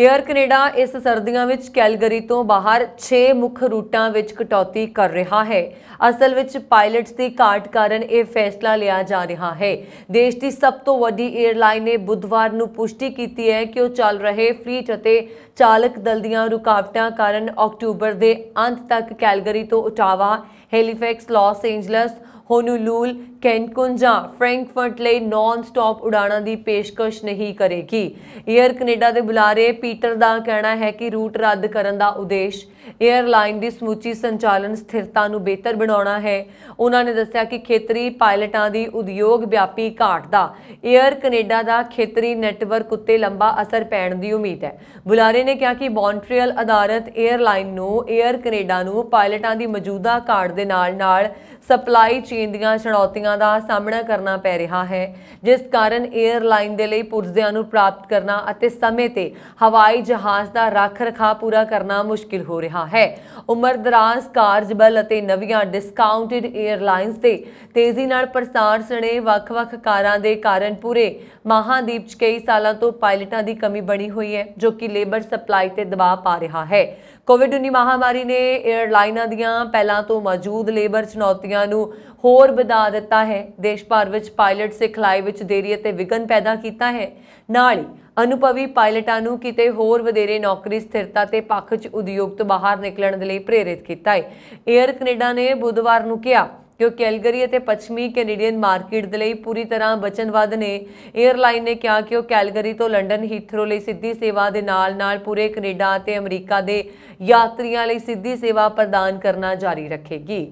air Canada ਇਸ ਸਰਦੀਆਂ ਵਿੱਚ ਕੈਲਗਰੀ ਤੋਂ ਬਾਹਰ 6 ਮੁੱਖ ਰੂਟਾਂ ਵਿੱਚ ਕਟੌਤੀ ਕਰ ਰਿਹਾ ਹੈ ਅਸਲ ਵਿੱਚ ਪਾਇਲਟਸ ਦੀ ਘਾਟ ਕਾਰਨ ਇਹ ਫੈਸਲਾ ਲਿਆ ਜਾ ਰਿਹਾ ਹੈ ਦੇਸ਼ ਦੀ ਸਭ ਤੋਂ ਵੱਡੀ 에ਅਰਲਾਈਨ ਨੇ ਬੁੱਧਵਾਰ ਨੂੰ ਪੁਸ਼ਟੀ ਕੀਤੀ ਹੈ ਕਿ ਉਹ ਚੱਲ ਰਹੇ ਫਲੀਟ ਅਤੇ ਚਾਲਕ ਦਲ ਦੀਆਂ ਰੁਕਾਵਟਾਂ ਕਾਰਨ ਅਕਤੂਬਰ ਦੇ ਅੰਤ ਤੱਕ ਕੈਲਗਰੀ ਤੋਂ Ottawa Halifax Los Angeles Honolulu Cancun ਜਾਂ ਫ੍ਰੈਂਕਫਰਟ ਲਈ ਨਾਨ-ਸਟਾਪ ਉਡਾਣਾਂ ਦੀ ਪੇਸ਼ਕਸ਼ ਨਹੀਂ ਕਰੇਗੀ 에ਅਰ ਕੈਨੇਡਾ ਦੇ ਬੁਲਾਰੇ ਪੀਟਰ ਦਾ ਕਹਿਣਾ ਹੈ ਕਿ ਰੂਟ ਰੱਦ ਕਰਨ ਦਾ ਉਦੇਸ਼ 에ਅਰਲਾਈਨ ਦੀ ਸਮੁੱਚੀ ਸੰਚਾਲਨ ਸਥਿਰਤਾ ਨੂੰ ਬਿਹਤਰ ਬਣਾਉਣਾ ਹੈ ਉਹਨਾਂ ਨੇ ਦੱਸਿਆ ਕਿ ਖੇਤਰੀ ਪਾਇਲਟਾਂ ਦੀ ਉਦਯੋਗ ਵਿਆਪੀ ਘਾਟ ਦਾ 에ਅਰ ਕੈਨੇਡਾ ਦਾ ਖੇਤਰੀ ਨੈਟਵਰਕ ਉੱਤੇ ਲੰਬਾ ਅਸਰ ਪੈਣ ਦੀ ਉਮੀਦ ਹੈ ਬੁਲਾਰੇ ਨੇ ਕਿਹਾ ਕਿ ਮੌਂਟਰੀਅਲ ਅਧਾਰਤ 에ਅਰਲਾਈਨ ਨੂੰ 에ਅਰ ਕੈਨੇਡਾ ਨੂੰ ਪਾਇਲਟਾਂ ਦੀ ਮੌਜੂਦਾ ਘਾਟ ਦੇ ਨਾਲ ਨਾਲ ਸਪਲਾਈ ਚੀਨ ਦੀਆਂ ਚੁਣੌਤੀਆਂ ਦਾ ਸਾਹਮਣਾ ਕਰਨਾ ਪੈ ਰਿਹਾ ਹੈ ਜਿਸ ਕਾਰਨ 에ਅਰਲਾਈਨ ਦੇ ਲਈ ਪੁਰਜ਼ਿਆਂ ਨੂੰ ਪ੍ਰਾਪਤ ਕਰਨਾ ਅਤੇ ਸਮੇਂ ਤੇ ਹਵਾਈ ਜਹਾਜ਼ ਦਾ ਰੱਖ-ਰਖਾਅ ਪੂਰਾ ਕਰਨਾ ਮੁਸ਼ਕਿਲ ਹੋ ਰਿਹਾ ਹੈ ਉਮਰਦਰਾਸ ਕਾਰਜਬਲ ਅਤੇ ਨਵੀਆਂ ਡਿਸਕਾਊਂਟਡ 에ਅਰਲਾਈਨਸ ਤੇ ਤੇਜ਼ੀ ਨਾਲ ਪ੍ਰਸਾਰ ਸਣੇ ਵੱਖ-ਵੱਖ ਕਾਰਾਂ ਦੇ ਕਾਰਨ ਪੂਰੇ ਮਹਾਦੀਪ 'ਚ ਕਈ ਸਾਲਾਂ ਤੋਂ ਪਾਇਲਟਾਂ ਦੀ ਕਮੀ ਬਣੀ ਹੋਈ ਹੈ ਜੋ ਕਿ ਲੇਬਰ ਸਪਲਾਈ ਤੇ ਦਬਾਅ ਪਾ ਰਿਹਾ ਹੈ ਕੋਵਿਡ-19 ਮਹਾਮਾਰੀ ਨੇ 에ਅਰਲਾਈਨਾਂ ਦੀਆਂ ਪਹਿਲਾਂ ਤੋਂ ਮੌਜੂਦ ਲੇਬਰ ਚੁਣੌਤੀਆਂ ਨੂੰ ਹੋਰ ਵਧਾ ਦਿੱਤਾ ਹੈ ਦੇਸ਼ ਭਰ ਵਿੱਚ ਪਾਇਲਟ ਸਿਖਲਾਈ ਵਿੱਚ ਦੇਰੀ ਅਤੇ ਵਿਗਨ ਪੈਦਾ ਕੀਤਾ ਹੈ ਨਾਲ ਹੀ ਅਨੁਭਵੀ ਪਾਇਲਟਾਂ ਨੂੰ ਕਿਤੇ ਹੋਰ ਵਧੇਰੇ ਨੌਕਰੀ ਸਥਿਰਤਾ ਤੇ ਪੱਖ 'ਚ ਉਦਯੋਗ ਤੋਂ ਬਾਹਰ ਨਿਕਲਣ ਦੇ ਲਈ ਪ੍ਰੇਰਿਤ ਕੀਤਾ ਹੈ 에ਅਰ ਕੈਨੇਡਾ ਨੇ ਬੁੱਧਵਾਰ ਨੂੰ ਕਿਹਾ ਕਿ ਉਹ ਕੈਲਗਰੀ ਅਤੇ ਪੱਛਮੀ ਕੈਨੇਡੀਅਨ ਮਾਰਕੀਟ ਦੇ ਲਈ ਪੂਰੀ ਤਰ੍ਹਾਂ ਵਚਨਬੱਧ ਨੇ 에ਅਰਲਾਈਨ ਨੇ ਕਿਹਾ ਕਿ ਉਹ ਕੈਲਗਰੀ ਤੋਂ ਲੰਡਨ ਹੀਥਰੋ ਲਈ ਸਿੱਧੀ ਸੇਵਾ ਦੇ ਨਾਲ-ਨਾਲ ਪੂਰੇ ਕੈਨੇਡਾ ਅਤੇ ਅਮਰੀਕਾ ਦੇ ਯਾਤਰੀਆਂ ਲਈ ਸਿੱਧੀ ਸੇਵਾ ਪ੍ਰਦਾਨ ਕਰਨਾ ਜਾਰੀ ਰੱਖੇਗੀ